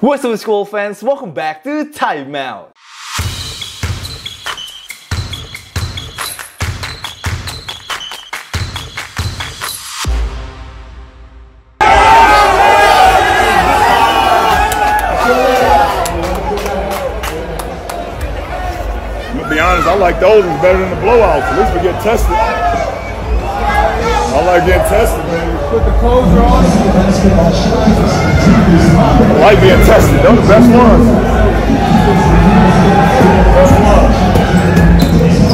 What's up school fans, welcome back to Timeout! To be honest, I like those ones better than the blowouts. At least we get tested. I like getting tested, man. Put the clothes on. Light being tested. Those the best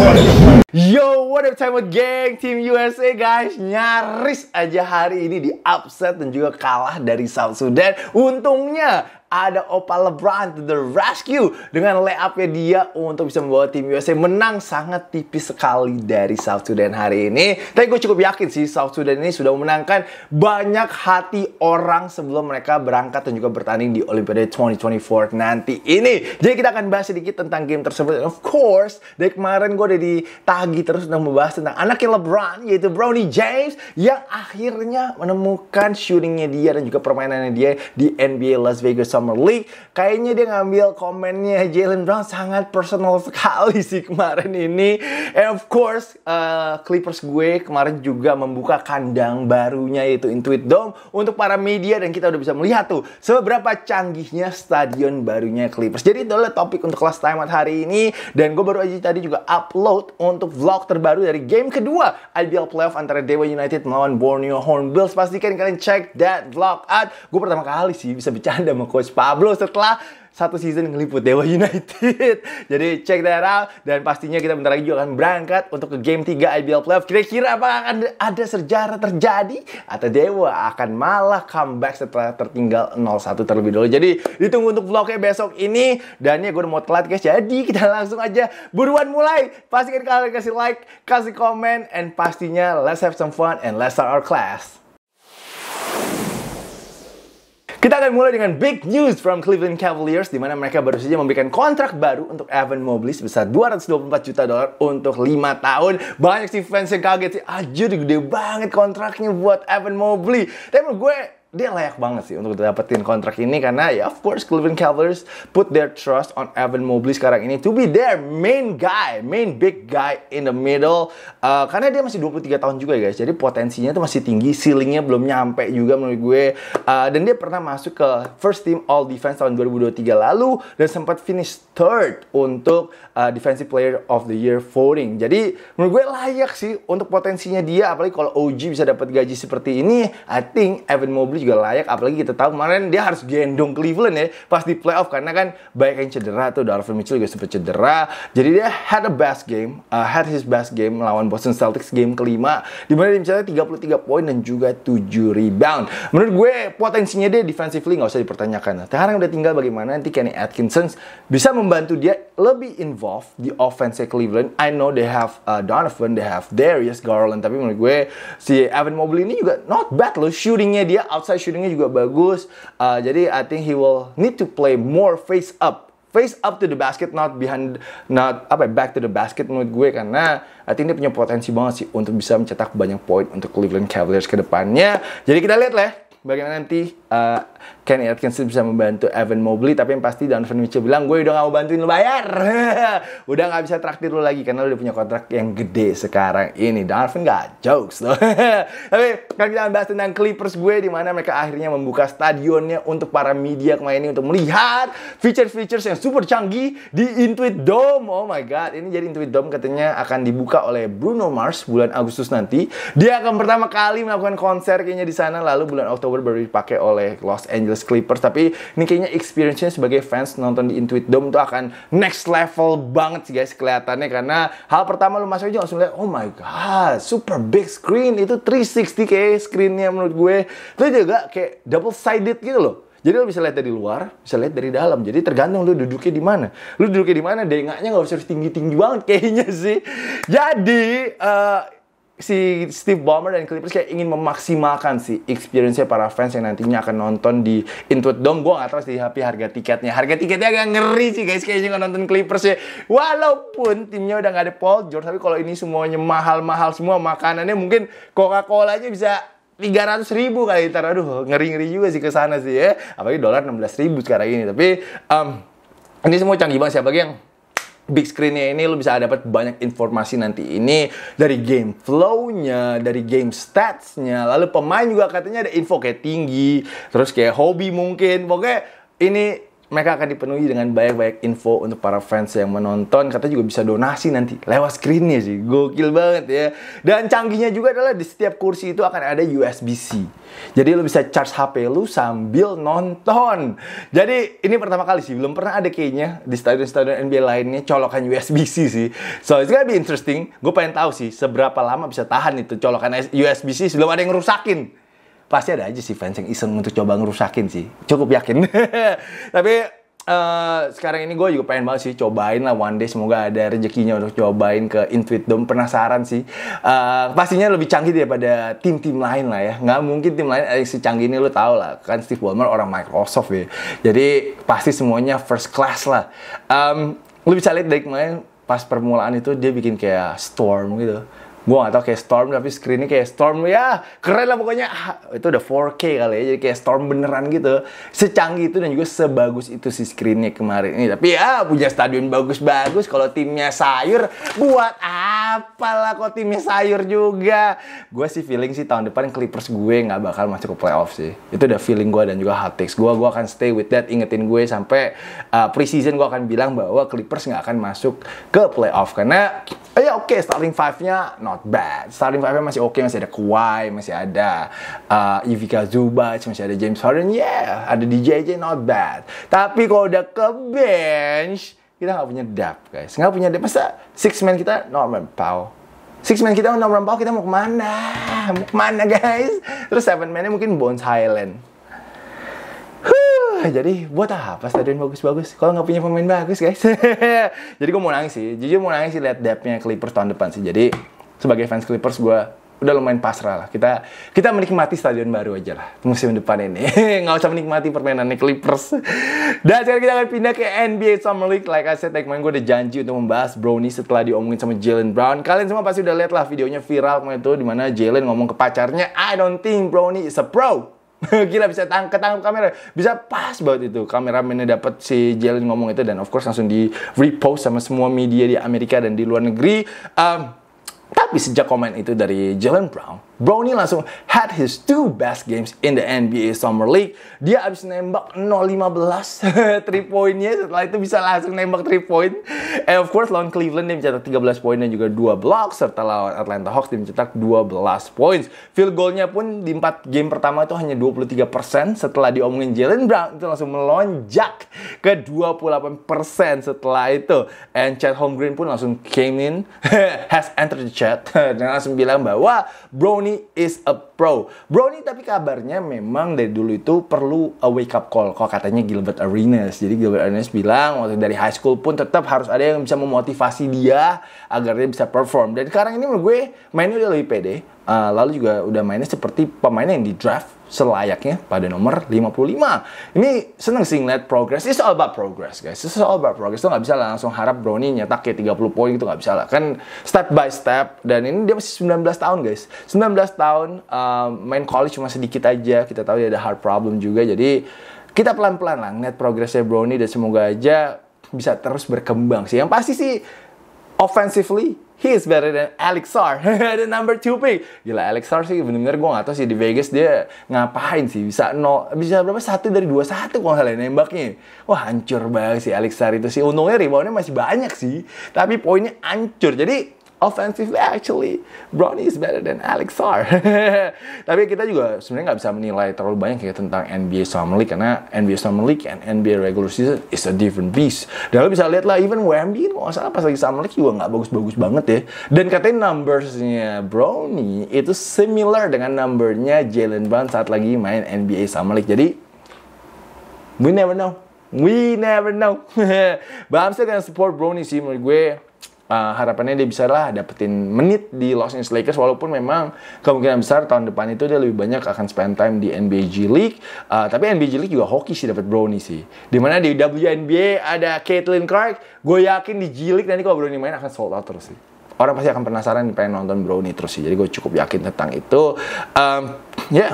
ones. Yo, what up Time with Gang, Team USA guys Nyaris aja hari ini di upset dan juga kalah dari South Sudan Untungnya ada Opa LeBron to the rescue dengan layupnya dia untuk bisa membawa tim USA menang sangat tipis sekali dari South Sudan hari ini. Tapi gue cukup yakin sih South Sudan ini sudah memenangkan banyak hati orang sebelum mereka berangkat dan juga bertanding di Olimpiade 2024 nanti ini. Jadi kita akan bahas sedikit tentang game tersebut. And of course, dari kemarin gue udah ditagi terus untuk membahas tentang anaknya LeBron yaitu Brownie James yang akhirnya menemukan shootingnya dia dan juga permainannya dia di NBA Las Vegas Summer League. Kayaknya dia ngambil komennya Jalen Brown sangat personal sekali sih kemarin ini. And of course, uh, Clippers gue kemarin juga membuka kandang barunya yaitu Intuit Dome untuk para media dan kita udah bisa melihat tuh seberapa canggihnya stadion barunya Clippers. Jadi itu adalah topik untuk kelas out hari ini dan gue baru aja tadi juga upload untuk vlog terbaru dari game kedua IBL Playoff antara Dewa United melawan Borneo Hornbills. Pastikan kalian cek that vlog out. Gue pertama kali sih bisa bercanda sama coach Coach Pablo setelah satu season ngeliput Dewa United. Jadi check that out dan pastinya kita bentar lagi juga akan berangkat untuk ke game 3 IBL Playoff. Kira-kira apa akan ada sejarah terjadi atau Dewa akan malah comeback setelah tertinggal 0-1 terlebih dulu? Jadi ditunggu untuk vlognya besok ini dan ya gue udah mau telat guys. Jadi kita langsung aja buruan mulai. Pastikan kalian kasih like, kasih komen and pastinya let's have some fun and let's start our class. Kita akan mulai dengan big news from Cleveland Cavaliers di mana mereka baru saja memberikan kontrak baru untuk Evan Mobley sebesar 224 juta dolar untuk 5 tahun. Banyak sih fans yang kaget sih, ajir gede banget kontraknya buat Evan Mobley. Tapi gue dia layak banget sih untuk dapetin kontrak ini karena ya of course Cleveland Cavaliers put their trust on Evan Mobley sekarang ini to be their main guy, main big guy in the middle. Uh, karena dia masih 23 tahun juga ya guys, jadi potensinya itu masih tinggi, ceilingnya belum nyampe juga menurut gue. Uh, dan dia pernah masuk ke first team All Defense tahun 2023 lalu dan sempat finish third untuk uh, Defensive Player of the Year voting. Jadi menurut gue layak sih untuk potensinya dia, apalagi kalau OG bisa dapat gaji seperti ini, I think Evan Mobley juga layak apalagi kita tahu kemarin dia harus gendong Cleveland ya pas di playoff karena kan banyak yang cedera tuh Donovan Mitchell juga sempat cedera jadi dia had a best game uh, had his best game melawan Boston Celtics game kelima di mana dia mencetak 33 poin dan juga 7 rebound menurut gue potensinya dia defensively nggak usah dipertanyakan nah, sekarang udah tinggal bagaimana nanti Kenny Atkinson bisa membantu dia lebih involved di offense Cleveland I know they have uh, Donovan they have Darius Garland tapi menurut gue si Evan Mobley ini juga not bad loh shootingnya dia outside outside shootingnya juga bagus. Uh, jadi I think he will need to play more face up face up to the basket not behind not apa ya, back to the basket menurut gue karena I think dia punya potensi banget sih untuk bisa mencetak banyak poin untuk Cleveland Cavaliers ke depannya. Jadi kita lihat lah ya, bagaimana nanti uh, eh, Kenny Atkinson bisa membantu Evan Mobley tapi yang pasti Donovan Mitchell bilang gue udah gak mau bantuin lo bayar udah gak bisa traktir lu lagi karena lu udah punya kontrak yang gede sekarang ini Donovan gak jokes loh tapi kan kita bahas tentang Clippers gue di mana mereka akhirnya membuka stadionnya untuk para media kemarin ini untuk melihat feature-features yang super canggih di Intuit Dome oh my god ini jadi Intuit Dome katanya akan dibuka oleh Bruno Mars bulan Agustus nanti dia akan pertama kali melakukan konser kayaknya di sana lalu bulan Oktober baru dipakai oleh oleh Los Angeles Clippers. Tapi ini kayaknya experience-nya sebagai fans nonton di Intuit Dome tuh akan next level banget sih guys kelihatannya karena hal pertama lu masuk aja langsung lihat oh my god super big screen itu 360 kayak screennya menurut gue itu juga kayak double sided gitu loh jadi lo bisa lihat dari luar, bisa lihat dari dalam. Jadi tergantung lo duduknya di mana. Lo duduknya di mana, dengaknya nggak usah tinggi-tinggi banget kayaknya sih. Jadi uh, si Steve Ballmer dan Clippers kayak ingin memaksimalkan si experience-nya para fans yang nantinya akan nonton di Intuit Dome. Gue gak tau sih tapi harga tiketnya. Harga tiketnya agak ngeri sih guys kayaknya gak nonton Clippers ya. Walaupun timnya udah gak ada Paul George, tapi kalau ini semuanya mahal-mahal semua makanannya mungkin Coca-Cola aja bisa 300 ribu kali ntar. Aduh ngeri-ngeri juga sih ke sana sih ya. Apalagi dolar 16 ribu sekarang ini. Tapi um, ini semua canggih banget siapa lagi yang big screennya ini lo bisa dapat banyak informasi nanti ini dari game flow-nya, dari game stats-nya, lalu pemain juga katanya ada info kayak tinggi, terus kayak hobi mungkin. Pokoknya ini mereka akan dipenuhi dengan banyak-banyak info untuk para fans yang menonton. Katanya juga bisa donasi nanti lewat screennya sih. Gokil banget ya. Dan canggihnya juga adalah di setiap kursi itu akan ada USB-C. Jadi lo bisa charge HP lu sambil nonton. Jadi ini pertama kali sih. Belum pernah ada kayaknya di stadion-stadion NBA lainnya colokan USB-C sih. So it's gonna be interesting. Gue pengen tahu sih seberapa lama bisa tahan itu colokan USB-C sebelum ada yang rusakin pasti ada aja sih fans yang iseng untuk coba ngerusakin sih. Cukup yakin. Tapi uh, sekarang ini gue juga pengen banget sih cobain lah one day semoga ada rezekinya untuk cobain ke Intuit Dome penasaran sih uh, pastinya lebih canggih daripada tim-tim lain lah ya nggak mungkin tim lain yang eh, secanggih ini lo tau lah kan Steve Ballmer orang Microsoft ya jadi pasti semuanya first class lah um, lo bisa lihat dari kemarin pas permulaan itu dia bikin kayak storm gitu gue gak tau kayak Storm tapi screennya kayak Storm ya keren lah pokoknya ah, itu udah 4K kali ya jadi kayak Storm beneran gitu secanggih itu dan juga sebagus itu si screennya kemarin ini tapi ya punya stadion bagus-bagus kalau timnya sayur buat ah apalah kok timnya sayur juga. Gue sih feeling sih tahun depan Clippers gue nggak bakal masuk ke playoff sih. Itu udah feeling gue dan juga hot takes gue. Gue akan stay with that. Ingetin gue sampai uh, preseason gue akan bilang bahwa Clippers nggak akan masuk ke playoff karena eh, ya oke okay, starting five-nya not bad. Starting five-nya masih oke, okay, masih ada Kawhi, masih ada uh, Ivica Zubac, masih ada James Harden. Yeah, ada DJJ not bad. Tapi kalau udah ke bench kita nggak punya dap guys nggak punya dap masa six men kita Norman Powell six men kita Norman Powell kita mau kemana mau kemana guys terus seven man-nya mungkin Bones Highland huh, jadi buat apa stadion bagus-bagus kalau nggak punya pemain bagus guys jadi gue mau nangis sih jujur mau nangis sih lihat dapnya Clippers tahun depan sih jadi sebagai fans Clippers gue udah lumayan pasrah lah. Kita kita menikmati stadion baru aja lah musim depan ini. Nggak usah menikmati permainan Clippers. Dan sekarang kita akan pindah ke NBA Summer League. Like I said, like main gue udah janji untuk membahas Brownie setelah diomongin sama Jalen Brown. Kalian semua pasti udah lihat lah videonya viral kemarin itu dimana Jalen ngomong ke pacarnya, I don't think Brownie is a pro. Gila bisa tang ketangkap kamera, bisa pas banget itu kameramennya dapat si Jalen ngomong itu dan of course langsung di repost sama semua media di Amerika dan di luar negeri. Um, tapi sejak komen itu dari Jalen Brown, Brownie langsung had his two best games in the NBA Summer League. Dia abis nembak 0-15 3 poinnya setelah itu bisa langsung nembak 3 point. And of course lawan Cleveland dia mencetak 13 poin dan juga 2 block serta lawan Atlanta Hawks dia mencetak 12 points. Field goalnya pun di 4 game pertama itu hanya 23% setelah diomongin Jalen Brown itu langsung melonjak ke 28% setelah itu. And Chad Holmgren pun langsung came in has entered the chat dan langsung bilang bahwa Brownie ini is a pro. Brownie tapi kabarnya memang dari dulu itu perlu a wake up call. Kok katanya Gilbert Arenas. Jadi Gilbert Arenas bilang waktu dari high school pun tetap harus ada yang bisa memotivasi dia agar dia bisa perform. Dan sekarang ini menurut gue mainnya udah lebih pede. Uh, lalu juga udah mainnya seperti pemain yang di draft selayaknya pada nomor 55. Ini seneng sih ngeliat progress. It's all about progress, guys. It's all about progress. Itu nggak bisa lah langsung harap Brownie nyetak kayak 30 poin itu nggak bisa lah. Kan step by step. Dan ini dia masih 19 tahun, guys. 19 tahun, um, main college cuma sedikit aja. Kita tahu dia ada hard problem juga. Jadi kita pelan-pelan lah ngeliat progressnya Brownie dan semoga aja bisa terus berkembang sih. Yang pasti sih offensively, he is better than Alex Sar, the number two pick. Gila, Alex Sar sih bener-bener gue gak tau sih di Vegas dia ngapain sih bisa no, bisa berapa satu dari dua satu kalau salah nembaknya. Wah hancur banget sih Alex Sar itu sih. Untungnya reboundnya masih banyak sih, tapi poinnya hancur. Jadi offensively actually Brownie is better than Alex R. Tapi kita juga sebenarnya nggak bisa menilai terlalu banyak kayak tentang NBA Summer League karena NBA Summer League and NBA regular season is a different beast. Dan lo bisa lihat lah even Wemby kalau nggak salah pas lagi Summer League juga nggak bagus-bagus banget ya. Dan katanya numbersnya Brownie itu similar dengan numbernya Jalen Brown saat lagi main NBA Summer League. Jadi we never know. We never know. But I'm still gonna support Brownie sih menurut gue uh, harapannya dia bisa lah dapetin menit di Los Angeles Lakers walaupun memang kemungkinan besar tahun depan itu dia lebih banyak akan spend time di NBA G League uh, tapi NBA G League juga hoki sih dapat Brownie sih dimana di WNBA ada Caitlin Clark gue yakin di G League nanti kalau Brownie main akan sold out terus sih orang pasti akan penasaran pengen nonton Brownie terus sih jadi gue cukup yakin tentang itu um, ya yeah.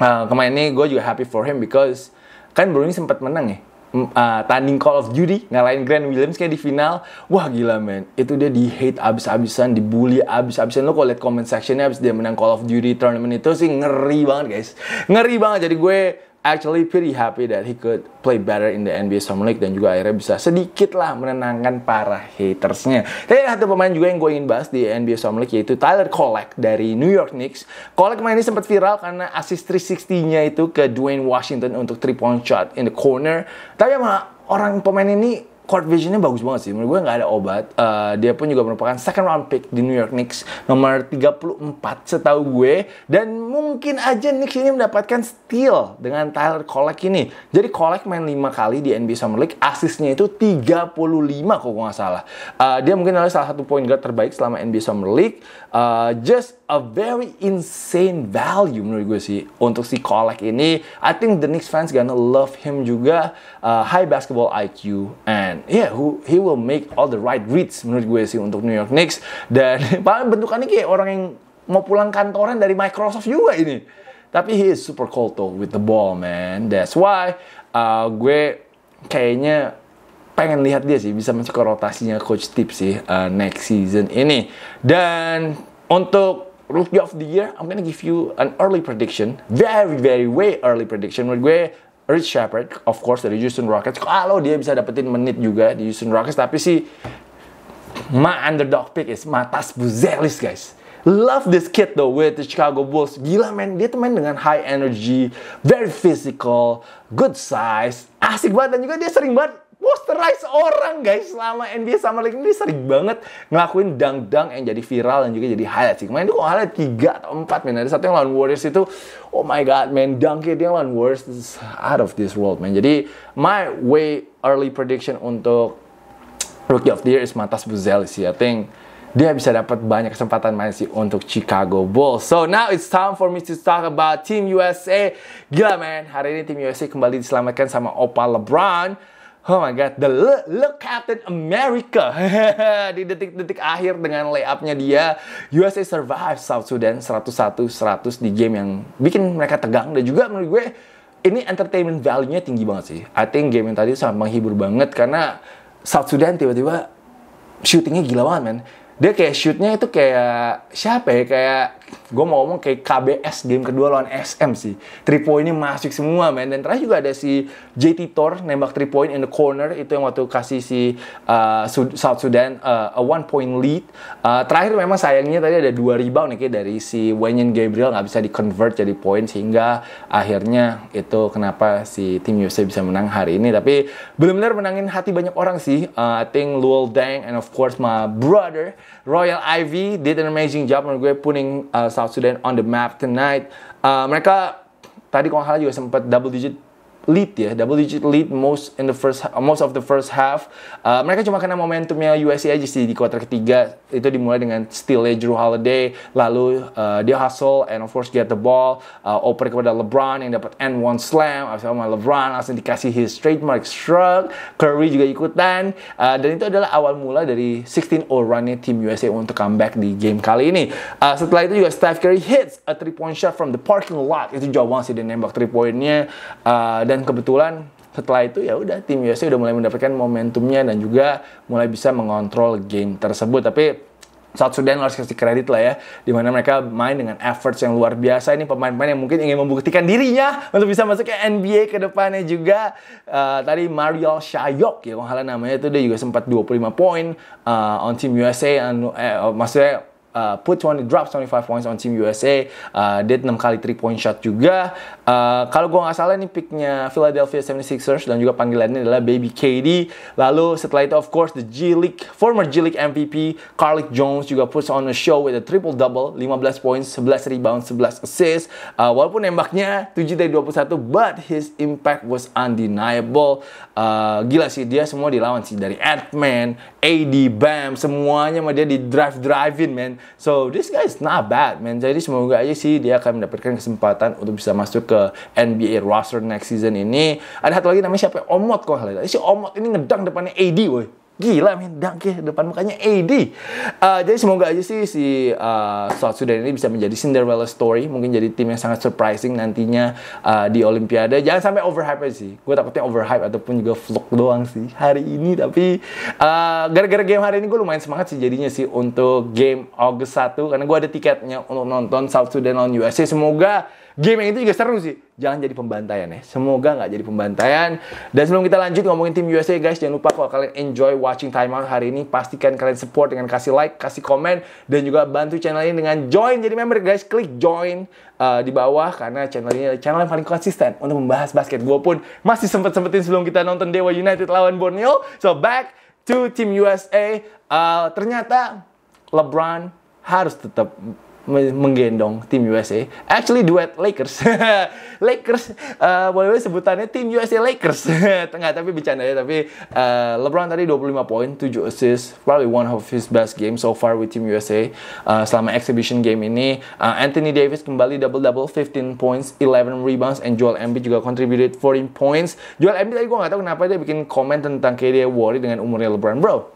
uh, kemarin ini gue juga happy for him because kan Brownie sempat menang ya uh, tanding Call of Duty ngalahin Grand Williams kayak di final wah gila men itu dia di hate abis-abisan dibully abis-abisan lo kalau liat comment sectionnya abis dia menang Call of Duty tournament itu sih ngeri banget guys ngeri banget jadi gue actually pretty happy that he could play better in the NBA Summer League dan juga akhirnya bisa sedikit lah menenangkan para hatersnya. Tapi ada satu pemain juga yang gue ingin bahas di NBA Summer League yaitu Tyler Kolek dari New York Knicks. Kolek main ini sempat viral karena assist 360-nya itu ke Dwayne Washington untuk 3 point shot in the corner. Tapi emang orang pemain ini court visionnya bagus banget sih. Menurut gue nggak ada obat. Uh, dia pun juga merupakan second round pick di New York Knicks nomor 34 setahu gue. Dan mungkin aja Knicks ini mendapatkan steal dengan Tyler Kolek ini. Jadi Kolek main 5 kali di NBA Summer League. Asisnya itu 35 kok gue nggak salah. Uh, dia mungkin adalah salah satu point guard terbaik selama NBA Summer League. Uh, just a very insane value menurut gue sih untuk si Kolek ini. I think the Knicks fans gonna love him juga. Uh, high basketball IQ and man yeah who he will make all the right reads menurut gue sih untuk New York Knicks dan paling bentukannya kayak orang yang mau pulang kantoran dari Microsoft juga ini tapi he is super cold though with the ball man that's why uh, gue kayaknya pengen lihat dia sih bisa mencoba rotasinya coach Tip sih uh, next season ini dan untuk Rookie of the Year, I'm gonna give you an early prediction, very very way early prediction menurut gue Rich Shepard, of course dari Houston Rockets. Kalau dia bisa dapetin menit juga di Houston Rockets, tapi si my underdog pick is Matas Buzelis guys. Love this kid though with the Chicago Bulls. Gila man, dia tuh main dengan high energy, very physical, good size, asik banget dan juga dia sering banget posterize orang guys selama NBA Summer League ini sering banget ngelakuin dang-dang yang jadi viral dan juga jadi highlight sih. Kemarin itu kok highlight 3 atau 4 men. Ada satu yang lawan Warriors itu oh my god man dunknya dia lawan Warriors is out of this world man. Jadi my way early prediction untuk Rookie of the Year is Matas Buzelis sih. I think dia bisa dapat banyak kesempatan main sih untuk Chicago Bulls. So now it's time for me to talk about Team USA. Gila man, hari ini Team USA kembali diselamatkan sama Opa LeBron Oh my God, the look, le Captain America di detik-detik akhir dengan layupnya dia. USA survive South Sudan 101-100 di game yang bikin mereka tegang dan juga menurut gue ini entertainment value-nya tinggi banget sih. I think game yang tadi sangat menghibur banget karena South Sudan tiba-tiba shootingnya gila banget, man. Dia kayak shootnya itu kayak siapa ya? Kayak gue mau ngomong kayak KBS game kedua lawan SM sih. Three point ini masuk semua men. Dan terakhir juga ada si JT Thor nembak three point in the corner itu yang waktu kasih si uh, South Sudan uh, a one point lead. Uh, terakhir memang sayangnya tadi ada dua rebound nih kayak dari si Wenyan Gabriel nggak bisa di convert jadi point sehingga akhirnya itu kenapa si tim USA bisa menang hari ini. Tapi belum benar menangin hati banyak orang sih. Uh, I think Luol Deng and of course my brother Royal Ivy did an amazing job menurut gue puning uh, South Sudan on the map tonight. Uh, mereka tadi kalau salah juga sempat double digit lead ya double digit lead most in the first most of the first half uh, mereka cuma kena momentumnya USC aja sih di kuarter ketiga itu dimulai dengan steal Drew Holiday lalu uh, dia hustle and of course get the ball uh, oper kepada LeBron yang dapat n one slam abis sama LeBron langsung dikasih his trademark shrug Curry juga ikutan uh, dan itu adalah awal mula dari 16-0 runnya tim USA untuk comeback di game kali ini uh, setelah itu juga Steph Curry hits a three point shot from the parking lot itu jauh banget sih dia nembak three pointnya uh, dan dan kebetulan setelah itu ya udah tim USA udah mulai mendapatkan momentumnya dan juga mulai bisa mengontrol game tersebut tapi South Sudan harus kasih kredit lah ya dimana mereka main dengan efforts yang luar biasa ini pemain-pemain yang mungkin ingin membuktikan dirinya untuk bisa masuk ke NBA ke depannya juga uh, tadi Mario Shayok ya kalau namanya itu dia juga sempat 25 poin uh, on tim USA uh, anu, eh, maksudnya uh, put 20 drops 25 points on Team USA. Uh, dia 6 kali 3 point shot juga. Uh, kalau gue nggak salah ini picknya Philadelphia 76ers dan juga panggilannya adalah Baby KD. Lalu setelah itu of course the G League former G League MVP Carlick Jones juga puts on a show with a triple double 15 points, 11 rebound, 11 assist. Uh, walaupun nembaknya 7 dari 21 but his impact was undeniable. Uh, gila sih dia semua dilawan sih dari Edman, AD, Bam, semuanya dia di drive driving man So this guy is not bad man. Jadi semoga aja sih dia akan mendapatkan kesempatan untuk bisa masuk ke NBA roster next season ini. Ada satu lagi namanya siapa? Omot kok. Si Omot ini ngedang depannya AD woi. Gila men, dangke depan mukanya AD. Uh, eh, jadi semoga aja sih si uh, eh, South Sudan ini bisa menjadi Cinderella story, mungkin jadi tim yang sangat surprising nantinya uh, di Olimpiade. Jangan sampai overhype aja sih. Gue takutnya overhype ataupun juga vlog doang sih hari ini. Tapi gara gara-gara game hari ini gue lumayan semangat sih jadinya sih untuk game August 1 karena gue ada tiketnya untuk nonton South Sudan on USA. Semoga Game yang itu juga seru sih. Jangan jadi pembantaian ya. Semoga nggak jadi pembantaian. Dan sebelum kita lanjut ngomongin tim USA guys, jangan lupa kalau kalian enjoy watching timeout hari ini, pastikan kalian support dengan kasih like, kasih komen, dan juga bantu channel ini dengan join jadi member guys. Klik join uh, di bawah karena channel ini channel yang paling konsisten untuk membahas basket. Gue pun masih sempet sempetin sebelum kita nonton Dewa United lawan Borneo. So back to tim USA. Uh, ternyata LeBron harus tetap menggendong tim USA. Actually duet Lakers. Lakers uh, eh, boleh sebutannya tim USA Lakers. Tengah tapi bercanda ya tapi uh, LeBron tadi 25 poin, 7 assist, probably one of his best game so far with tim USA uh, eh, selama exhibition game ini. Uh, Anthony Davis kembali double double 15 points, 11 rebounds and Joel Embiid juga contributed 14 points. Joel Embiid tadi gue gak tahu kenapa dia bikin komen tentang kayak dia worry dengan umurnya LeBron. Bro,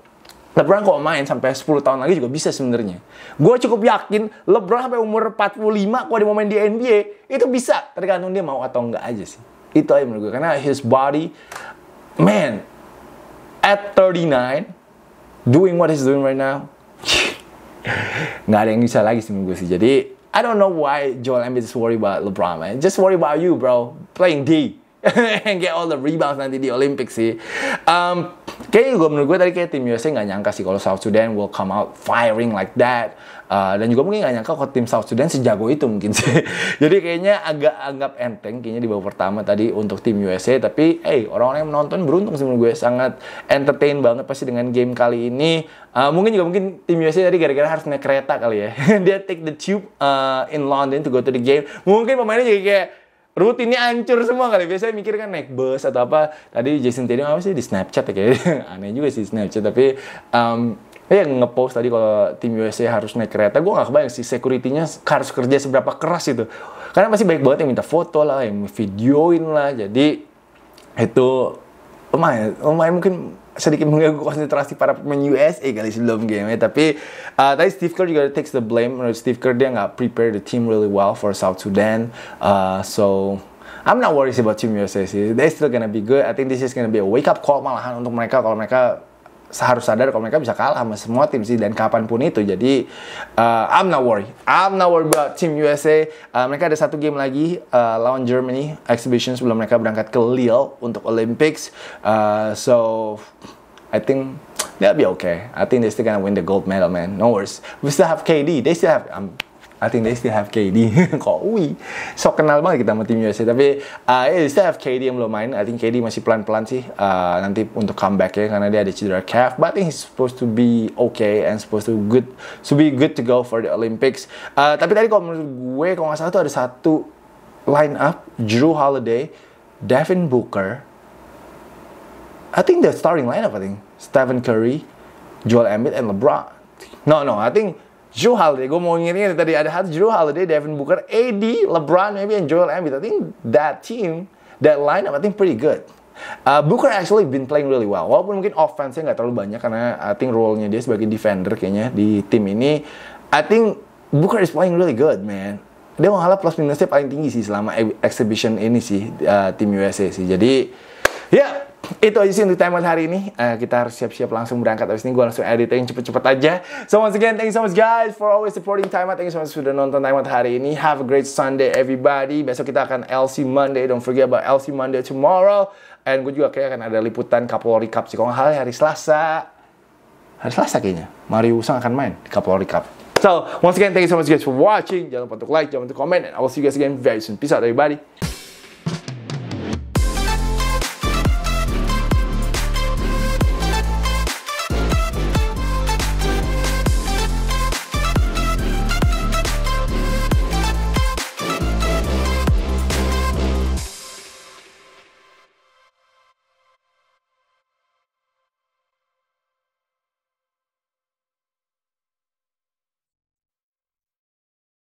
LeBron kalau main sampai 10 tahun lagi juga bisa sebenarnya. Gue cukup yakin LeBron sampai umur 45 kalau dia mau main di NBA itu bisa tergantung dia mau atau enggak aja sih. Itu aja menurut gue karena his body man at 39 doing what he's doing right now nggak ada yang bisa lagi sih menurut gue sih. Jadi I don't know why Joel Embiid is worry about LeBron man. Just worry about you bro playing D and get all the rebounds nanti di Olympics sih. Um, Kayaknya gue menurut gue tadi kayak tim USA nggak nyangka sih kalau South Sudan will come out firing like that. Uh, dan juga mungkin nggak nyangka kalau tim South Sudan sejago itu mungkin sih. Jadi kayaknya agak anggap enteng kayaknya di babak pertama tadi untuk tim USA. Tapi hey orang-orang yang menonton beruntung sih menurut gue sangat entertain banget pasti dengan game kali ini. Uh, mungkin juga mungkin tim USA tadi gara-gara harus naik kereta kali ya. Dia take the tube uh, in London to go to the game. Mungkin pemainnya juga kayak rutinnya hancur semua kali. Biasanya mikir kan naik bus atau apa. Tadi Jason tadi apa sih di Snapchat ya kayaknya. Aneh juga sih Snapchat. Tapi um, ya ngepost tadi kalau tim USA harus naik kereta. Gue gak kebayang sih security-nya harus kerja seberapa keras itu. Karena pasti baik banget yang minta foto lah, yang videoin lah. Jadi itu lumayan, lumayan mungkin sedikit mengganggu konsentrasi para pemain USA kali sebelum game ya. Tapi uh, tadi Steve Kerr juga takes the blame. Menurut Steve Kerr dia nggak prepare the team really well for South Sudan. Uh, so I'm not worried about Team USA sih. they still gonna be good. I think this is gonna be a wake up call malahan untuk mereka kalau mereka harus sadar kalau mereka bisa kalah sama semua tim sih dan kapanpun itu. Jadi uh, I'm not worried. I'm not worried about tim USA. Uh, mereka ada satu game lagi uh, lawan Germany exhibition sebelum mereka berangkat ke Lille untuk Olympics. Uh, so I think they'll be okay. I think they still gonna win the gold medal, man. No worries. We still have KD. They still have. um, I think they still have KD. Kok ui, sok kenal banget kita sama tim USA. Tapi uh, yeah, they still have KD yang belum main. I think KD masih pelan-pelan sih uh, nanti untuk comeback ya karena dia ada cedera calf. But I think he's supposed to be okay and supposed to good, to be good to go for the Olympics. Uh, tapi tadi kalau menurut gue kalau nggak salah tuh ada satu line up Drew Holiday, Devin Booker. I think the starting lineup I think Stephen Curry, Joel Embiid and LeBron. No, no, I think Joe deh, gue mau ingetin tadi ada hati Joe Holiday, Devin Booker, AD, LeBron maybe and Joel Embiid. I think that team, that lineup I think pretty good. Uh, Booker actually been playing really well. Walaupun mungkin offense-nya nggak terlalu banyak karena I think role-nya dia sebagai defender kayaknya di tim ini. I think Booker is playing really good, man. Dia mengalah plus minusnya paling tinggi sih selama e-, exhibition ini sih uh, tim USA sih. Jadi Ya, itu aja sih untuk timeout hari ini. Uh, kita harus siap-siap langsung berangkat. Abis ini gue langsung editing cepet-cepet aja. So once again, thank you so much guys for always supporting timeout. Thank you so much sudah nonton timeout hari ini. Have a great Sunday everybody. Besok kita akan LC Monday. Don't forget about LC Monday tomorrow. And gue juga kayak akan ada liputan Kapolri Cup sih. Kalau hari, ya, hari Selasa. Hari Selasa kayaknya. Mario Usang akan main di Kapolri Cup. So, once again, thank you so much guys for watching. Jangan lupa untuk like, jangan lupa untuk comment. And I will see you guys again very soon. Peace out everybody.